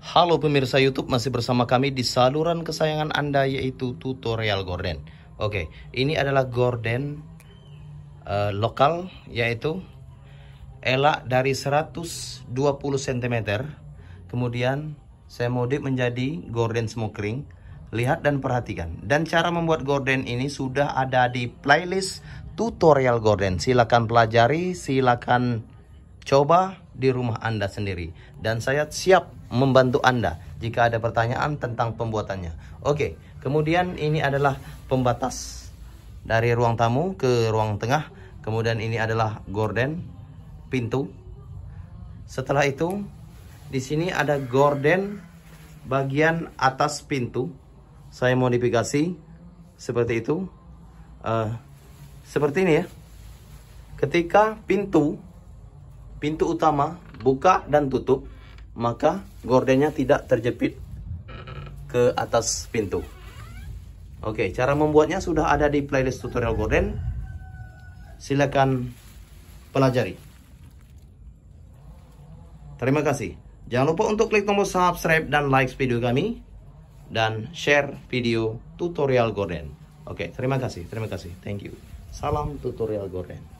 Halo pemirsa YouTube, masih bersama kami di saluran kesayangan Anda yaitu tutorial gorden. Oke, ini adalah gorden uh, eh, lokal yaitu elak dari 120 cm. Kemudian saya modif menjadi gorden smokering. Lihat dan perhatikan. Dan cara membuat gorden ini sudah ada di playlist tutorial gorden. Silakan pelajari, silakan Coba di rumah Anda sendiri. Dan saya siap membantu Anda jika ada pertanyaan tentang pembuatannya. Oke, kemudian ini adalah pembatas dari ruang tamu ke ruang tengah. Kemudian ini adalah gorden, pintu. Setelah itu, di sini ada gorden bagian atas pintu. Saya modifikasi seperti itu. Uh, seperti ini ya. Ketika pintu pintu utama buka dan tutup, maka gordennya tidak terjepit ke atas pintu. Oke, cara membuatnya sudah ada di playlist tutorial gorden. Silakan pelajari. Terima kasih. Jangan lupa untuk klik tombol subscribe dan like video kami dan share video tutorial gorden. Oke, terima kasih, terima kasih. Thank you. Salam tutorial gorden.